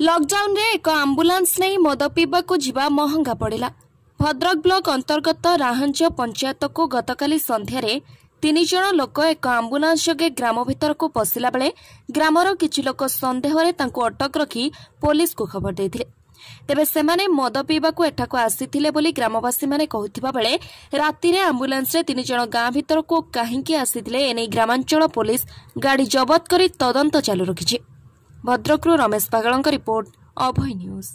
ଲକ୍ଡାଉନରେ ଏକ ଆମ୍ବୁଲାନ୍ସ ନେଇ ମଦ ପିଇବାକୁ ଯିବା ମହଙ୍ଗା ପଡ଼ିଲା ଭଦ୍ରକ ବ୍ଲକ ଅନ୍ତର୍ଗତ ରାହାଞ୍ଜ ପଞ୍ଚାୟତକୁ ଗତକାଲି ସନ୍ଧ୍ୟାରେ ତିନି ଜଣ ଲୋକ ଏକ ଆମ୍ବୁଲାନ୍ସ ଯୋଗେ ଗ୍ରାମ ଭିତରକୁ ପଶିଲା ବେଳେ ଗ୍ରାମର କିଛି ଲୋକ ସନ୍ଦେହରେ ତାଙ୍କୁ ଅଟକ ରଖି ପୋଲିସକୁ ଖବର ଦେଇଥିଲେ ତେବେ ସେମାନେ ମଦ ପିଇବାକୁ ଏଠାକୁ ଆସିଥିଲେ ବୋଲି ଗ୍ରାମବାସୀମାନେ କହୁଥିବା ବେଳେ ରାତିରେ ଆମ୍ବୁଲାନ୍ସରେ ତିନି ଜଣ ଗାଁ ଭିତରକୁ କାହିଁକି ଆସିଥିଲେ ଏନେଇ ଗ୍ରାମାଞ୍ଚଳ ପୋଲିସ ଗାଡ଼ି ଜବତ କରି ତଦନ୍ତ ଚାଲୁ ରଖିଛି ଭଦ୍ରକରୁ ରମେଶ ପାଗଳଙ୍କ ରିପୋର୍ଟ ଅଭୟ ନ୍ୟୁଜ୍